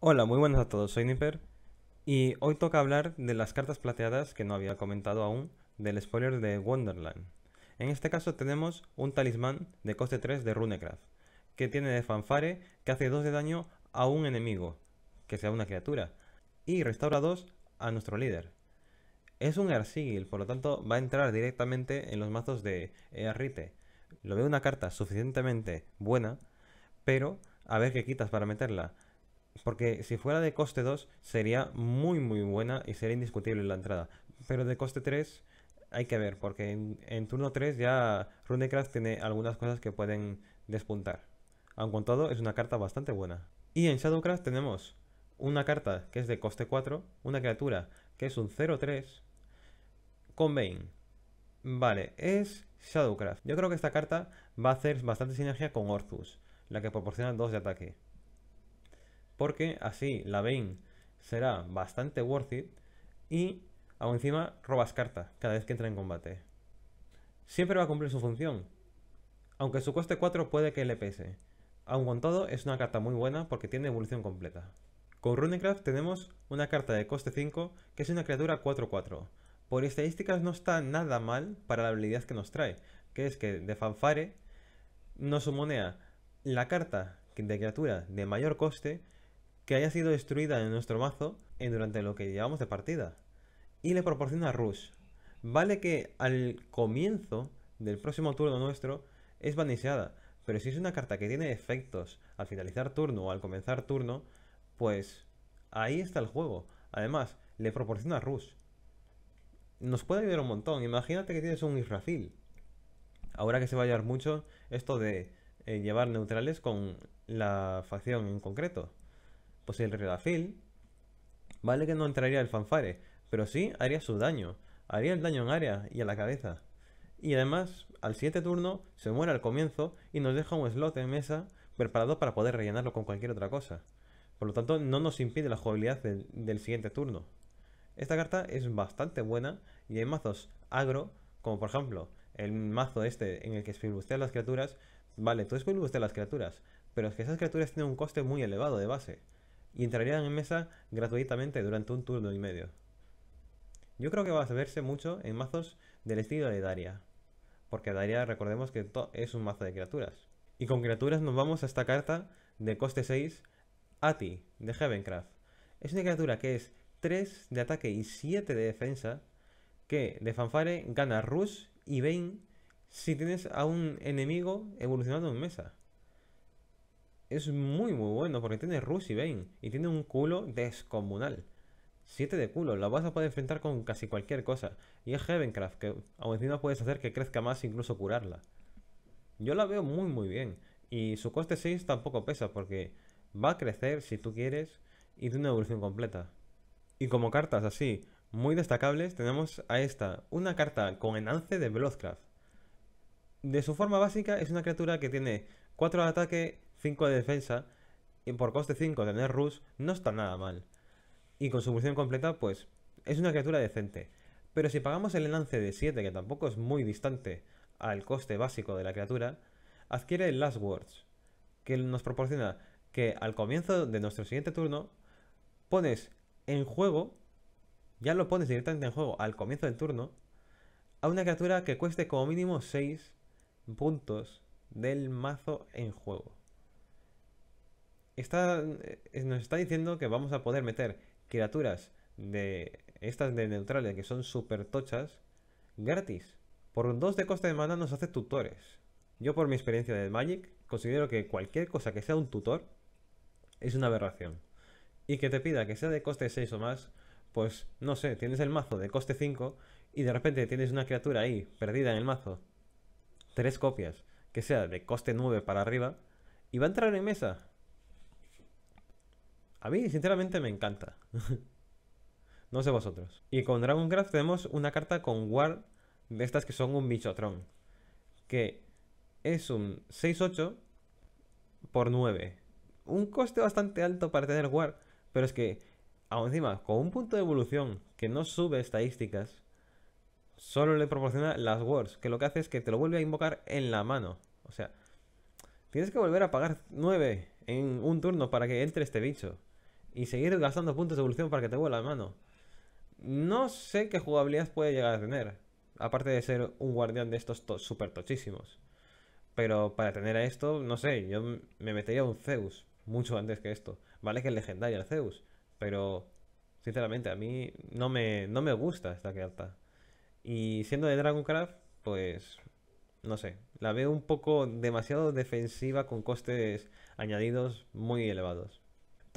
Hola, muy buenas a todos, soy Nipper y hoy toca hablar de las cartas plateadas que no había comentado aún del spoiler de Wonderland. En este caso tenemos un talismán de coste 3 de Runecraft, que tiene de fanfare que hace 2 de daño a un enemigo, que sea una criatura, y restaura 2 a nuestro líder. Es un Ersigil, por lo tanto va a entrar directamente en los mazos de Earrite. Lo veo una carta suficientemente buena, pero a ver qué quitas para meterla. Porque si fuera de coste 2 sería muy muy buena y sería indiscutible la entrada. Pero de coste 3 hay que ver, porque en, turno 3 ya Runecraft tiene algunas cosas que pueden despuntar. Aun con todo, es una carta bastante buena. Y en Shadowcraft tenemos una carta que es de coste 4, una criatura que es un 0-3 con Bane. Vale, es Shadowcraft. Yo creo que esta carta va a hacer bastante sinergia con Orthus, la que proporciona 2 de ataque porque así la Vein será bastante worth it y aún encima robas carta cada vez que entra en combate. Siempre va a cumplir su función, aunque su coste 4 puede que le pese. Aun con todo, es una carta muy buena porque tiene evolución completa. Con Runecraft tenemos una carta de coste 5 que es una criatura 4-4. Por estadísticas no está nada mal para la habilidad que nos trae, que es que de fanfare nos sumonea la carta de criatura de mayor coste que haya sido destruida en nuestro mazo en eh, durante lo que llevamos de partida. Y le proporciona Rush. Vale que al comienzo del próximo turno nuestro es baniseada, pero si es una carta que tiene efectos al finalizar turno o al comenzar turno, pues ahí está el juego. Además, le proporciona Rush. Nos puede ayudar un montón. Imagínate que tienes un Israfil. Ahora que se va a llevar mucho esto de eh, llevar neutrales con la facción en concreto pues el redafil, vale que no entraría el fanfare, pero sí haría su daño, haría el daño en área y a la cabeza. Y además, al siguiente turno se muere al comienzo y nos deja un slot en mesa preparado para poder rellenarlo con cualquier otra cosa. Por lo tanto, no nos impide la jugabilidad del, siguiente turno. Esta carta es bastante buena y hay mazos agro, como por ejemplo el mazo este en el que espilbusteas las criaturas. Vale, tú espilbusteas las criaturas, pero es que esas criaturas tienen un coste muy elevado de base y entrarían en mesa gratuitamente durante un turno y medio. Yo creo que va a verse mucho en mazos del estilo de Daria, porque Daria recordemos que es un mazo de criaturas. Y con criaturas nos vamos a esta carta de coste 6, Ati, de Heavencraft. Es una criatura que es 3 de ataque y 7 de defensa, que de fanfare gana Rush y Bane si tienes a un enemigo evolucionando en mesa es muy muy bueno porque tiene Rush y Bane y tiene un culo descomunal. 7 de culo, la vas a poder enfrentar con casi cualquier cosa. Y es Heavencraft, que aún encima puedes hacer que crezca más incluso curarla. Yo la veo muy muy bien. Y su coste 6 tampoco pesa porque va a crecer si tú quieres y tiene una evolución completa. Y como cartas así, muy destacables, tenemos a esta, una carta con enance de Bloodcraft. De su forma básica es una criatura que tiene 4 de ataque, 5 de defensa y por coste 5 tener Rus no está nada mal. Y con su versión completa, pues es una criatura decente. Pero si pagamos el enlace de 7, que tampoco es muy distante al coste básico de la criatura, adquiere el Last Words, que nos proporciona que al comienzo de nuestro siguiente turno pones en juego, ya lo pones directamente en juego al comienzo del turno, a una criatura que cueste como mínimo 6 puntos del mazo en juego está, eh, nos está diciendo que vamos a poder meter criaturas de estas de neutrales que son súper tochas gratis. Por 2 de coste de mana nos hace tutores. Yo por mi experiencia de Magic considero que cualquier cosa que sea un tutor es una aberración. Y que te pida que sea de coste 6 o más, pues no sé, tienes el mazo de coste 5 y de repente tienes una criatura ahí, perdida en el mazo. Tres copias, que sea de coste 9 para arriba, y va a entrar en mesa. A mí, sinceramente, me encanta. no sé vosotros. Y con Dragoncraft tenemos una carta con ward de estas que son un bichotrón. Que es un 6-8 por 9. Un coste bastante alto para tener ward pero es que, aún encima, con un punto de evolución que no sube estadísticas, solo le proporciona las wards que lo que hace es que te lo vuelve a invocar en la mano. O sea, tienes que volver a pagar 9 en un turno para que entre este bicho y seguir gastando puntos de evolución para que te la mano. No sé qué jugabilidad puede llegar a tener. Aparte de ser un guardián de estos super tochísimos. Pero para tener a esto, no sé, yo me metería un Zeus. Mucho antes que esto. Vale que el legendario el Zeus. Pero, sinceramente, a mí no me, no me gusta esta carta. Y siendo de Dragoncraft, pues no sé, la veo un poco demasiado defensiva con costes añadidos muy elevados.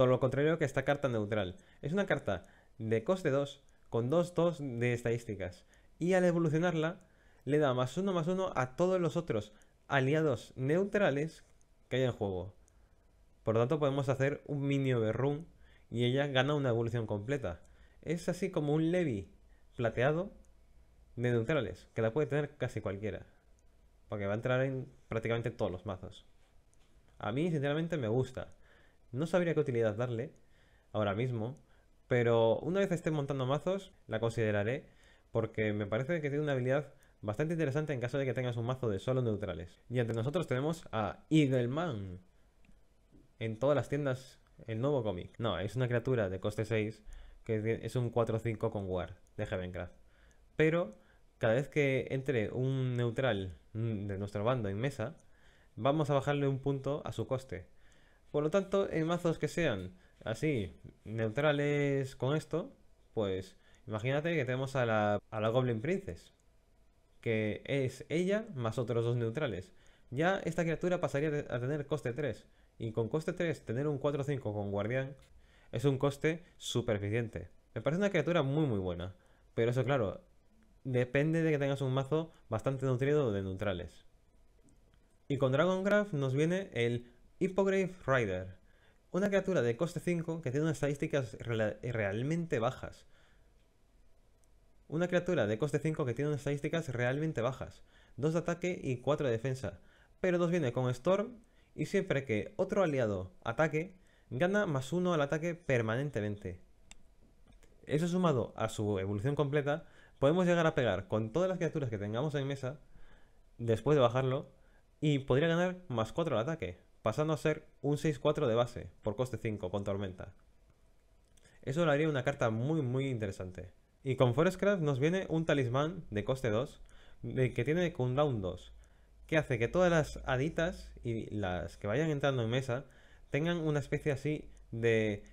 Todo lo contrario que esta carta neutral. Es una carta de coste 2 con 2, 2 de estadísticas. Y al evolucionarla le da más 1, más 1 a todos los otros aliados neutrales que hay en juego. Por lo tanto podemos hacer un mini overrun y ella gana una evolución completa. Es así como un Levi plateado de neutrales, que la puede tener casi cualquiera. Porque va a entrar en prácticamente todos los mazos. A mí, sinceramente, me gusta. No sabría qué utilidad darle ahora mismo, pero una vez esté montando mazos, la consideraré porque me parece que tiene una habilidad bastante interesante en caso de que tengas un mazo de solo neutrales. Y ante nosotros tenemos a Eagleman en todas las tiendas el nuevo cómic. No, es una criatura de coste 6 que es un 4-5 con War de Heavencraft. Pero cada vez que entre un neutral de nuestro bando en mesa, vamos a bajarle un punto a su coste. Por lo tanto, en mazos que sean así, neutrales con esto, pues imagínate que tenemos a la, a la Goblin Princess, que es ella más otros dos neutrales. Ya esta criatura pasaría a tener coste 3, y con coste 3 tener un 4-5 con guardián es un coste super eficiente. Me parece una criatura muy muy buena, pero eso claro, depende de que tengas un mazo bastante nutrido de neutrales. Y con Dragon Graph nos viene el Hippograve Rider. Una criatura de coste 5 que tiene unas estadísticas realmente bajas. Una criatura de coste 5 que tiene unas estadísticas realmente bajas. 2 de ataque y 4 de defensa. Pero dos viene con Storm y siempre que otro aliado ataque, gana más 1 al ataque permanentemente. Eso sumado a su evolución completa, podemos llegar a pegar con todas las criaturas que tengamos en mesa, después de bajarlo, y podría ganar más 4 al ataque pasando a ser un 6-4 de base, por coste 5, con tormenta. Eso le haría una carta muy muy interesante. Y con Forestcraft nos viene un talismán de coste 2, que tiene cooldown 2, que hace que todas las haditas y las que vayan entrando en mesa tengan una especie así de...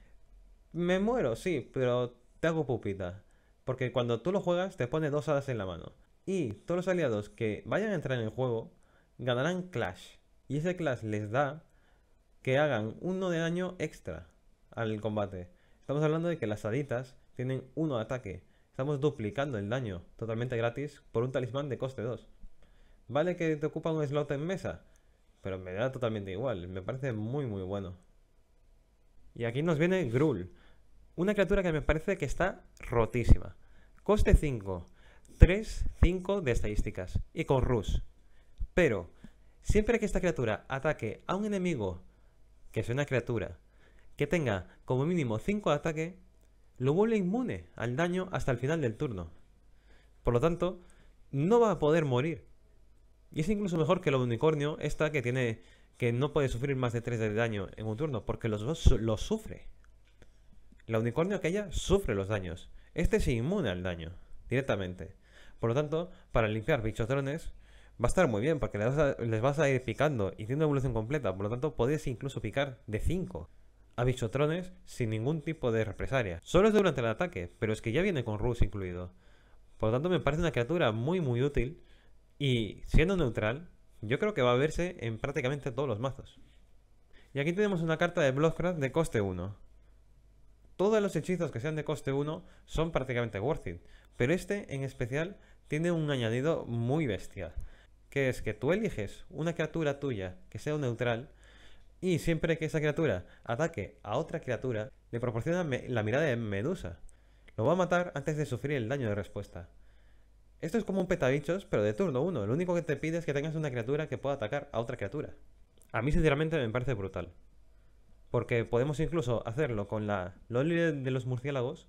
Me muero, sí, pero te hago pupita. Porque cuando tú lo juegas te pone dos hadas en la mano. Y todos los aliados que vayan a entrar en el juego ganarán Clash. Y ese class les da que hagan uno de daño extra al combate. Estamos hablando de que las haditas tienen uno de ataque. Estamos duplicando el daño totalmente gratis por un talismán de coste 2. Vale que te ocupa un slot en mesa, pero me da totalmente igual. Me parece muy muy bueno. Y aquí nos viene Grul. Una criatura que me parece que está rotísima. Coste 5. 3, 5 de estadísticas. Y con Rus. Pero Siempre que esta criatura ataque a un enemigo, que sea una criatura, que tenga como mínimo 5 ataques, lo vuelve inmune al daño hasta el final del turno. Por lo tanto, no va a poder morir. Y es incluso mejor que el unicornio, esta que tiene que no puede sufrir más de 3 de daño en un turno, porque los dos los sufre. La unicornio aquella sufre los daños. Este se inmune al daño, directamente. Por lo tanto, para limpiar bichos drones, va a estar muy bien porque les vas, a, ir picando y tiene evolución completa, por lo tanto podéis incluso picar de 5 a bichotrones sin ningún tipo de represalia. Solo es durante el ataque, pero es que ya viene con Rus incluido. Por lo tanto me parece una criatura muy muy útil y siendo neutral, yo creo que va a verse en prácticamente todos los mazos. Y aquí tenemos una carta de Bloodcraft de coste 1. Todos los hechizos que sean de coste 1 son prácticamente worth it, pero este en especial tiene un añadido muy bestial que es que tú eliges una criatura tuya que sea neutral y siempre que esa criatura ataque a otra criatura, le proporciona la mirada de Medusa. Lo va a matar antes de sufrir el daño de respuesta. Esto es como un petabichos, pero de turno 1. Lo único que te pide es que tengas una criatura que pueda atacar a otra criatura. A mí sinceramente me parece brutal. Porque podemos incluso hacerlo con la Loli de los murciélagos,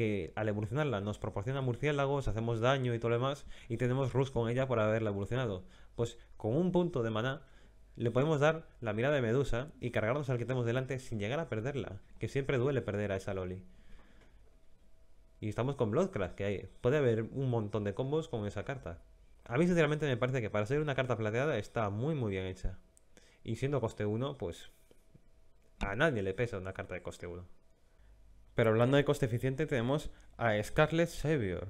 que al evolucionarla nos proporciona murciélagos, hacemos daño y todo lo demás, y tenemos Rus con ella por haberla evolucionado. Pues con un punto de maná le podemos dar la mirada de Medusa y cargarnos al que tenemos delante sin llegar a perderla, que siempre duele perder a esa Loli. Y estamos con Bloodcraft, que hay, puede haber un montón de combos con esa carta. A mí sinceramente me parece que para ser una carta plateada está muy muy bien hecha. Y siendo coste 1, pues a nadie le pesa una carta de coste 1. Pero hablando de coste eficiente, tenemos a Scarlet Savior.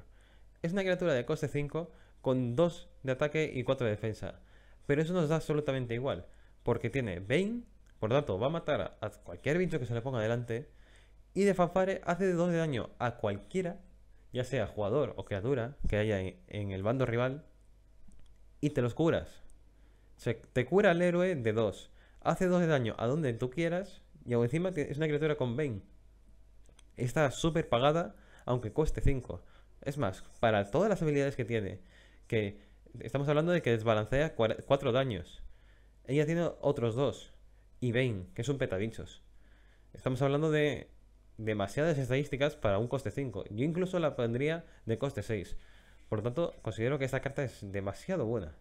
Es una criatura de coste 5 con 2 de ataque y 4 de defensa. Pero eso nos da absolutamente igual, porque tiene Bane, por lo tanto va a matar a cualquier bicho que se le ponga delante, y de fanfare hace 2 de daño a cualquiera, ya sea jugador o criatura que haya en el bando rival, y te los curas. te cura al héroe de 2, hace 2 de daño a donde tú quieras, y encima es una criatura con Bane está súper pagada, aunque coste 5. Es más, para todas las habilidades que tiene, que estamos hablando de que desbalancea 4 daños. Ella tiene otros 2. Y Bane, que es un petabichos. Estamos hablando de demasiadas estadísticas para un coste 5. Yo incluso la pondría de coste 6. Por lo tanto, considero que esta carta es demasiado buena.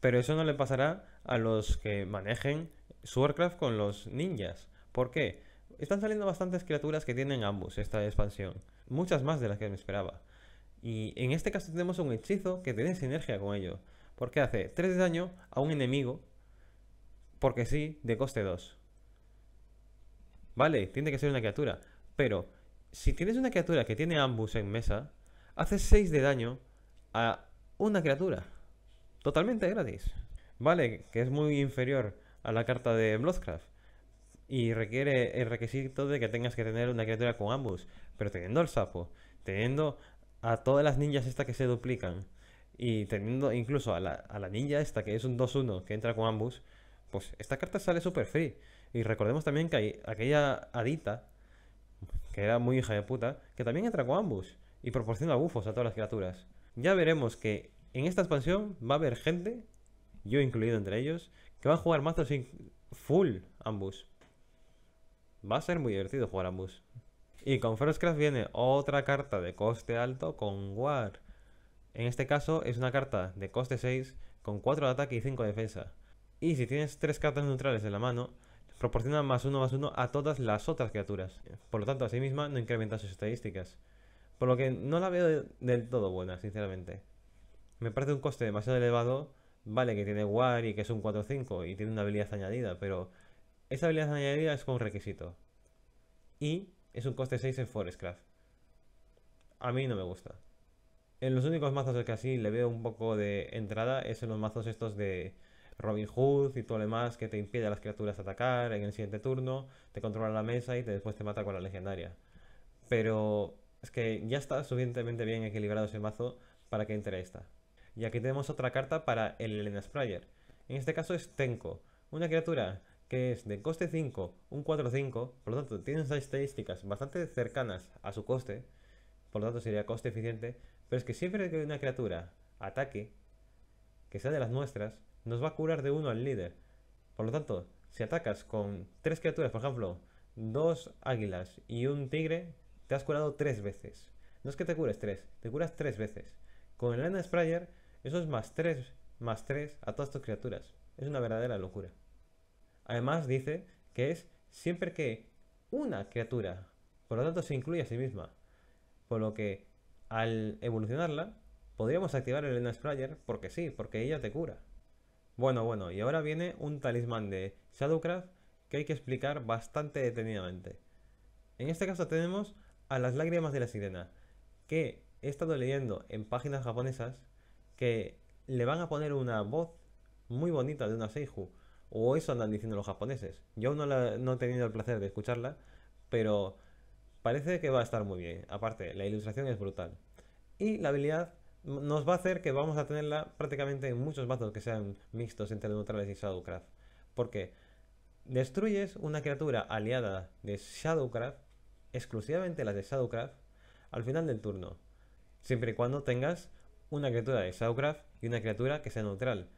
Pero eso no le pasará a los que manejen su Warcraft con los ninjas. ¿Por qué? Están saliendo bastantes criaturas que tienen ambos esta expansión, muchas más de las que me esperaba. Y en este caso tenemos un hechizo que tiene sinergia con ello, porque hace 3 de daño a un enemigo, porque sí, de coste 2. Vale, tiene que ser una criatura, pero si tienes una criatura que tiene ambus en mesa, Hace 6 de daño a una criatura, totalmente gratis. Vale, que es muy inferior a la carta de Bloodcraft, y requiere el requisito de que tengas que tener una criatura con ambos, pero teniendo el sapo, teniendo a todas las ninjas estas que se duplican y teniendo incluso a la, a la ninja esta que es un 2-1 que entra con ambos, pues esta carta sale super free. Y recordemos también que hay aquella adita, que era muy hija de puta, que también entra con ambos y proporciona bufos a todas las criaturas. Ya veremos que en esta expansión va a haber gente, yo incluido entre ellos, que va a jugar mazos full ambos. Va a ser muy divertido jugar a Y con Frostcraft viene otra carta de coste alto con War. En este caso es una carta de coste 6 con 4 de ataque y 5 de defensa. Y si tienes 3 cartas neutrales en la mano, proporciona más 1 más 1 a todas las otras criaturas. Por lo tanto, a sí misma no incrementa sus estadísticas. Por lo que no la veo del todo buena, sinceramente. Me parece un coste demasiado elevado. Vale que tiene War y que es un 4-5 y tiene una habilidad añadida, pero esta habilidad añadida es con requisito. Y es un coste 6 en Forestcraft. A mí no me gusta. En los únicos mazos que así le veo un poco de entrada es en los mazos estos de Robin Hood y todo lo demás que te impide a las criaturas atacar en el siguiente turno, te controla la mesa y te, después te mata con la legendaria. Pero es que ya está suficientemente bien equilibrado ese mazo para que entre esta. Y aquí tenemos otra carta para el Elena Sprayer. En este caso es Tenko, una criatura que es de coste 5, un 4-5, por lo tanto tiene unas estadísticas bastante cercanas a su coste, por lo tanto sería coste eficiente, pero es que siempre que una criatura ataque, que sea de las nuestras, nos va a curar de uno al líder. Por lo tanto, si atacas con tres criaturas, por ejemplo, dos águilas y un tigre, te has curado tres veces. No es que te cures tres, te curas tres veces. Con el Land Sprayer, eso es más tres, más 3 a todas tus criaturas. Es una verdadera locura. Además dice que es siempre que una criatura, por lo tanto se incluye a sí misma, por lo que al evolucionarla podríamos activar el Endless Sprayer porque sí, porque ella te cura. Bueno, bueno, y ahora viene un talismán de Shadowcraft que hay que explicar bastante detenidamente. En este caso tenemos a las lágrimas de la sirena, que he estado leyendo en páginas japonesas que le van a poner una voz muy bonita de una Seiju, o eso andan diciendo los japoneses. Yo no, no he tenido el placer de escucharla, pero parece que va a estar muy bien. Aparte, la ilustración es brutal. Y la habilidad nos va a hacer que vamos a tenerla prácticamente en muchos mazos que sean mixtos entre neutrales y Shadowcraft. Porque destruyes una criatura aliada de Shadowcraft, exclusivamente las de Shadowcraft, al final del turno. Siempre y cuando tengas una criatura de Shadowcraft y una criatura que sea neutral.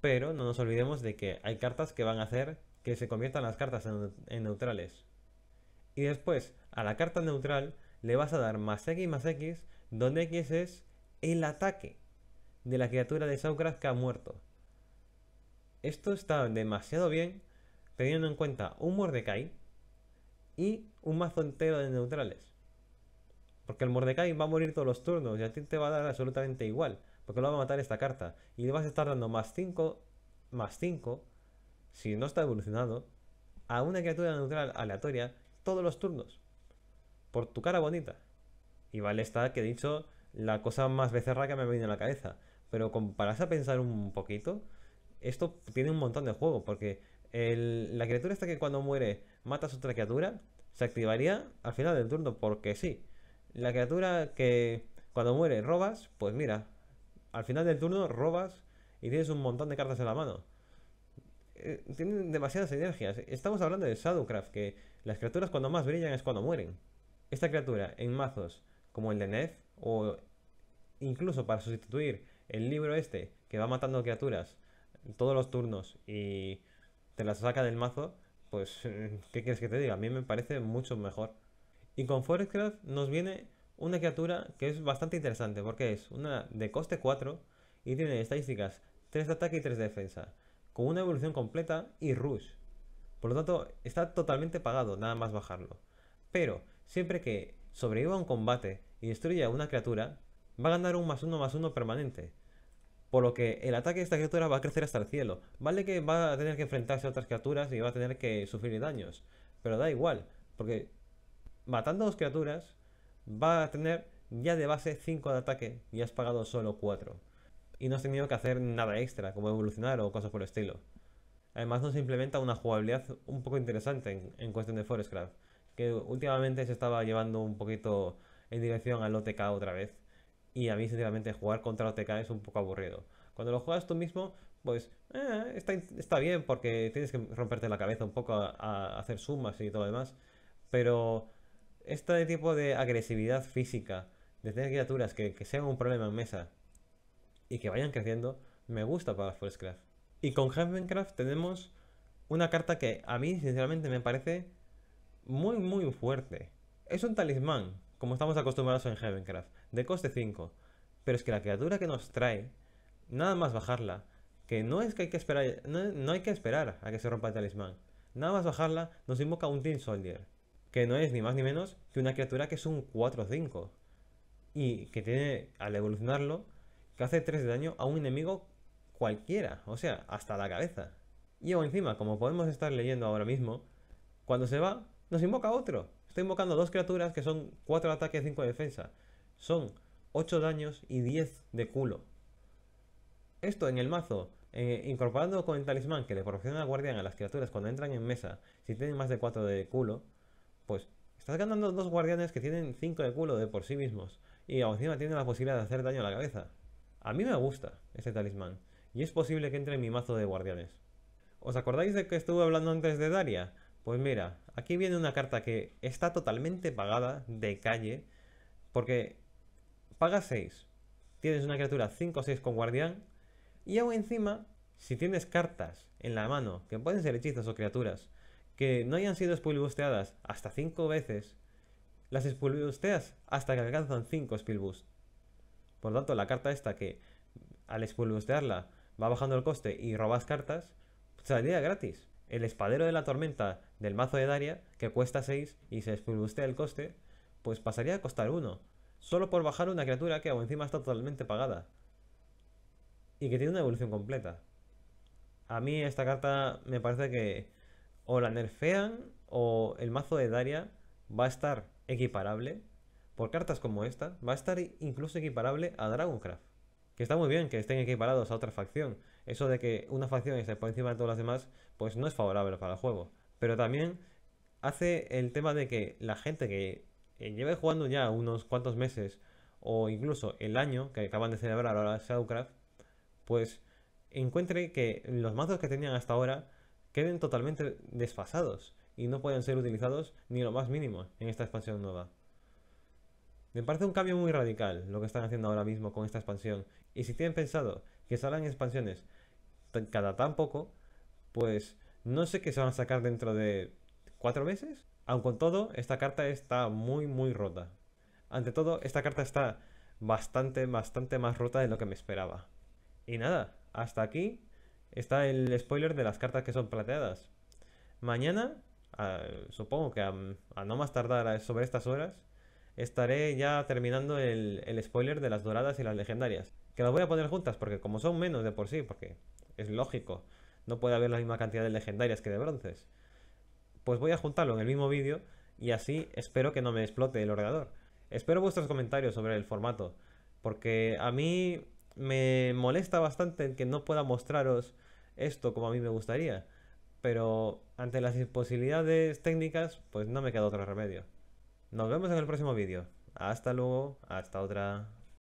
Pero no nos olvidemos de que hay cartas que van a hacer que se conviertan las cartas en, neutrales. Y después, a la carta neutral le vas a dar más X más X, donde X es el ataque de la criatura de Saukras que ha muerto. Esto está demasiado bien, teniendo en cuenta un Mordecai y un mazo entero de neutrales. Porque el Mordecai va a morir todos los turnos y a ti te va a dar absolutamente igual. Porque lo va a matar esta carta. Y le vas a estar dando más 5, más 5, si no está evolucionado, a una criatura neutral aleatoria todos los turnos. Por tu cara bonita. Y vale está que he dicho la cosa más becerra que me ha venido a la cabeza. Pero comparas a pensar un poquito, esto tiene un montón de juego. Porque la criatura esta que cuando muere matas otra criatura, se activaría al final del turno porque sí. La criatura que cuando muere robas, pues mira, al final del turno robas y tienes un montón de cartas en la mano. Eh, tienen demasiadas energías. Estamos hablando de Shadowcraft, que las criaturas cuando más brillan es cuando mueren. Esta criatura en mazos como el de Net, o incluso para sustituir el libro este, que va matando criaturas todos los turnos y te las saca del mazo, pues, eh, ¿qué quieres que te diga? A mí me parece mucho mejor. Y con Forestcraft nos viene una criatura que es bastante interesante porque es una de coste 4 y tiene estadísticas 3 de ataque y 3 de defensa, con una evolución completa y rush. Por lo tanto, está totalmente pagado, nada más bajarlo. Pero, siempre que sobreviva un combate y destruya una criatura, va a ganar un más uno más uno permanente. Por lo que el ataque de esta criatura va a crecer hasta el cielo. Vale que va a tener que enfrentarse a otras criaturas y va a tener que sufrir daños. Pero da igual, porque matando a dos criaturas va a tener ya de base 5 de ataque y has pagado solo 4. Y no has tenido que hacer nada extra, como evolucionar o cosas por el estilo. Además nos implementa una jugabilidad un poco interesante en, cuestión de Forestcraft, que últimamente se estaba llevando un poquito en dirección al OTK otra vez. Y a mí sinceramente jugar contra OTK es un poco aburrido. Cuando lo juegas tú mismo, pues eh, está, bien porque tienes que romperte la cabeza un poco a hacer sumas y todo lo demás. Pero este tipo de agresividad física, de tener criaturas que, sean un problema en mesa y que vayan creciendo, me gusta para Forcecraft. Y con Heavencraft tenemos una carta que a mí sinceramente me parece muy muy fuerte. Es un talismán, como estamos acostumbrados en Heavencraft, de coste 5. Pero es que la criatura que nos trae, nada más bajarla, que no es que hay que esperar, no, hay que esperar a que se rompa el talismán. Nada más bajarla, nos invoca un Team Soldier que no es ni más ni menos que una criatura que es un 4-5 y que tiene, al evolucionarlo, que hace 3 de daño a un enemigo cualquiera, o sea, hasta la cabeza. Y o encima, como podemos estar leyendo ahora mismo, cuando se va, nos invoca otro. Está invocando dos criaturas que son 4 de ataque, y 5 de defensa. Son 8 daños y 10 de culo. Esto en el mazo, eh, incorporando con el talismán que le proporciona al guardián a las criaturas cuando entran en mesa, si tienen más de 4 de culo, pues estás ganando dos guardianes que tienen 5 de culo de por sí mismos y encima tienen la posibilidad de hacer daño a la cabeza. A mí me gusta este talismán y es posible que entre en mi mazo de guardianes. ¿Os acordáis de que estuve hablando antes de Daria? Pues mira, aquí viene una carta que está totalmente pagada de calle porque paga 6, tienes una criatura 5 o 6 con guardián y aún encima, si tienes cartas en la mano que pueden ser hechizos o criaturas que no hayan sido spillbusteadas hasta 5 veces, las spillbusteas hasta que alcanzan 5 spillboost. Por tanto, la carta esta que al spillbustearla va bajando el coste y robas cartas, saldría gratis. El espadero de la tormenta del mazo de Daria, que cuesta 6 y se spillbustea el coste, pues pasaría a costar 1, solo por bajar una criatura que aún encima está totalmente pagada. Y que tiene una evolución completa. A mí esta carta me parece que o la nerfean o el mazo de Daria va a estar equiparable, por cartas como esta, va a estar incluso equiparable a Dragoncraft. Que está muy bien que estén equiparados a otra facción. Eso de que una facción esté por encima de todas las demás, pues no es favorable para el juego. Pero también hace el tema de que la gente que lleve jugando ya unos cuantos meses o incluso el año que acaban de celebrar ahora Shadowcraft, pues encuentre que los mazos que tenían hasta ahora queden totalmente desfasados y no pueden ser utilizados ni lo más mínimo en esta expansión nueva. Me parece un cambio muy radical lo que están haciendo ahora mismo con esta expansión y si tienen pensado que salgan expansiones cada tan poco, pues no sé qué se van a sacar dentro de cuatro meses. Aun con todo, esta carta está muy muy rota. Ante todo, esta carta está bastante, bastante más rota de lo que me esperaba. Y nada, hasta aquí está el spoiler de las cartas que son plateadas. Mañana, ah, supongo que a, no más tardar sobre estas horas, estaré ya terminando el, el, spoiler de las doradas y las legendarias. Que las voy a poner juntas, porque como son menos de por sí, porque es lógico, no puede haber la misma cantidad de legendarias que de bronces. Pues voy a juntarlo en el mismo vídeo y así espero que no me explote el ordenador. Espero vuestros comentarios sobre el formato, porque a mí me molesta bastante que no pueda mostraros esto como a mí me gustaría, pero ante las imposibilidades técnicas, pues no me queda otro remedio. Nos vemos en el próximo vídeo. Hasta luego, hasta otra.